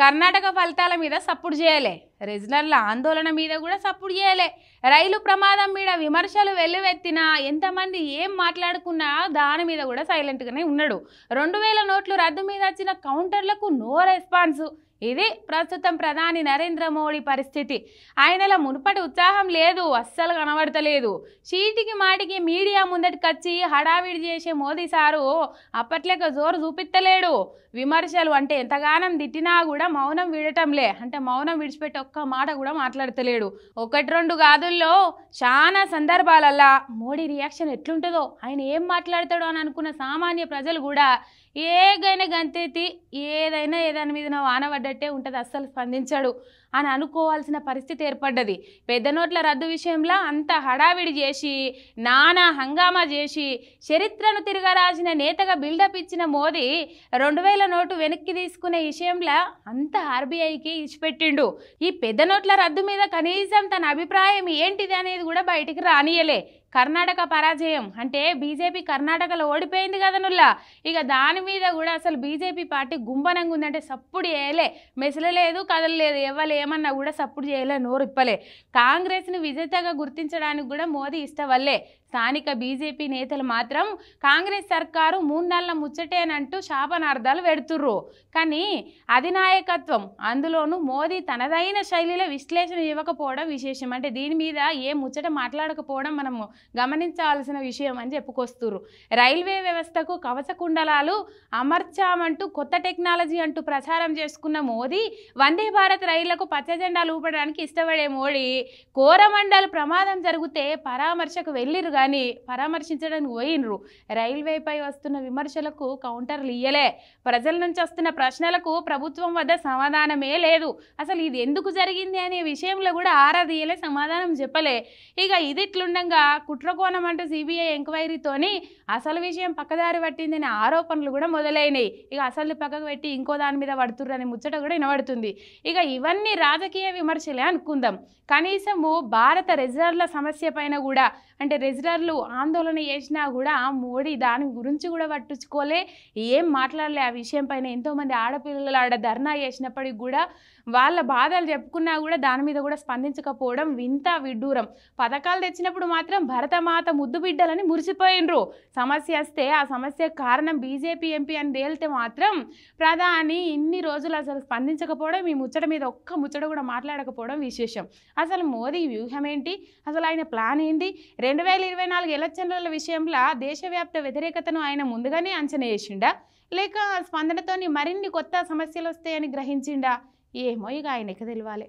కర్ణాటక ఫలితాల మీద సపోర్ట్ చేయలే రీజనల్ల ఆందోళన మీద కూడా సపోర్ట్ చేయలే రైలు ప్రమాదం మీద విమర్శలు వెల్లువెత్తినా ఎంతమంది ఏం మాట్లాడుకున్నా దాని మీద కూడా సైలెంట్గానే ఉన్నాడు రెండు వేల నోట్లు రద్దు మీద వచ్చిన కౌంటర్లకు నో రెస్పాన్స్ ఇది ప్రస్తుతం ప్రధాని నరేంద్ర మోడీ పరిస్థితి ఆయనలో మునుపటి ఉత్సాహం లేదు అస్సలు కనబడతలేదు చీటికి మాటికి మీడియా ముందటికొచ్చి హడావిడి చేసే మోదీ సారు అప్పట్లేక జోరు చూపిత్తలేడు విమర్శలు అంటే ఎంతగానం తిట్టినా కూడా మౌనం విడటంలే అంటే మౌనం విడిచిపెట్టి ఒక్క మాట కూడా మాట్లాడతలేడు ఒకటి రెండు గాదుల్లో చాలా సందర్భాలల్లా మోడీ రియాక్షన్ ఎట్లుంటుందో ఆయన ఏం మాట్లాడతాడో అని అనుకున్న సామాన్య ప్రజలు కూడా ఏదైనా గంతెత్తి ఏదైనా ఏదైనా ఏదాని మీద వానబడ్డ ఉన్నట్టే ఉంటుంది అస్సలు స్పందించడు అని అనుకోవాల్సిన పరిస్థితి ఏర్పడ్డది పెద్ద నోట్ల రద్దు విషయంలో అంత హడావిడి చేసి నానా హంగామా చేసి చరిత్రను తిరగరాసిన నేతగా బిల్డప్ ఇచ్చిన మోదీ రెండు వేల నోటు వెనక్కి తీసుకునే విషయంలో అంత ఆర్బీఐకి ఇచ్చిపెట్టిండు ఈ పెద్ద నోట్ల రద్దు మీద కనీసం తన అభిప్రాయం ఏంటిది అనేది కూడా బయటికి రానియలే కర్ణాటక పరాజయం అంటే బీజేపీ కర్ణాటకలో ఓడిపోయింది కదా నుల్లా ఇక దాని మీద కూడా అసలు బీజేపీ పార్టీ గుంబనంగా ఉందంటే సప్పుడు చేయలే మెసలలేదు కదలలేదు ఇవ్వలే ఏమన్నా కూడా సప్పుడు చేయలే నోరు ఇప్పలే కాంగ్రెస్ను విజేతగా గుర్తించడానికి కూడా మోదీ ఇష్టవల్లే స్థానిక బీజేపీ నేతలు మాత్రం కాంగ్రెస్ సర్కారు మూడు నెలల ముచ్చటేనంటూ శాపనార్థాలు పెడుతుర్రు కానీ అధినాయకత్వం అందులోనూ మోదీ తనదైన శైలిలో విశ్లేషణ ఇవ్వకపోవడం విశేషం అంటే దీని మీద ఏ ముచ్చట మాట్లాడకపోవడం మనము గమనించాల్సిన విషయం అని చెప్పుకొస్తున్నారు రైల్వే వ్యవస్థకు కవచ కుండలాలు అమర్చామంటూ కొత్త టెక్నాలజీ అంటూ ప్రచారం చేసుకున్న మోదీ వందే భారత్ రైళ్లకు పచ్చజెండాలు ఊపడానికి ఇష్టపడే మోడీ కోరమండల్ ప్రమాదం జరిగితే పరామర్శకు వెళ్ళిరు కానీ పరామర్శించడానికి పోయినరు రైల్వేపై వస్తున్న విమర్శలకు కౌంటర్లు ఇయ్యలే ప్రజల నుంచి వస్తున్న ప్రశ్నలకు ప్రభుత్వం వద్ద సమాధానమే లేదు అసలు ఇది ఎందుకు జరిగింది అనే విషయంలో కూడా ఆరాధీయలే సమాధానం చెప్పలే ఇక ఇది ఇట్లుండగా కుట్రకోణం అంటూ సిబిఐ ఎంక్వైరీతోని అసలు విషయం పక్కదారి పట్టిందనే ఆరోపణలు కూడా మొదలైనవి ఇక అసలు పక్కకు పెట్టి ఇంకో దాని మీద పడుతుర్రని ముచ్చట కూడా వినబడుతుంది ఇక ఇవన్నీ రాజకీయ విమర్శలే అనుకుందాం కనీసము భారత రిజర్వ్ల సమస్య పైన కూడా అంటే రిజర్వ్లు ఆందోళన చేసినా కూడా మోడీ దాని గురించి కూడా పట్టించుకోలే ఏం మాట్లాడలే ఆ విషయం పైన ఎంతోమంది ఆడపిల్లలు ఆడ ధర్నా చేసినప్పటికి కూడా వాళ్ళ బాధలు చెప్పుకున్నా కూడా దాని మీద కూడా స్పందించకపోవడం వింత విడ్డూరం పథకాలు తెచ్చినప్పుడు మాత్రం భరతమాత బిడ్డలని మురిసిపోయినరు సమస్య వస్తే ఆ సమస్య కారణం బీజేపీ ఎంపీ అని తేలితే మాత్రం ప్రధాని ఇన్ని రోజులు అసలు స్పందించకపోవడం ఈ ముచ్చట మీద ఒక్క ముచ్చట కూడా మాట్లాడకపోవడం విశేషం అసలు మోదీ వ్యూహం ఏంటి అసలు ఆయన ప్లాన్ ఏంటి రెండు వేల ఇరవై నాలుగు ఎలక్షన్ల విషయంలో దేశవ్యాప్త వ్యతిరేకతను ఆయన ముందుగానే అంచనా వేసిండా లేక స్పందనతోని మరిన్ని కొత్త సమస్యలు వస్తాయని గ్రహించిండా ఏమో ఇక ఆయనకి తెలియాలి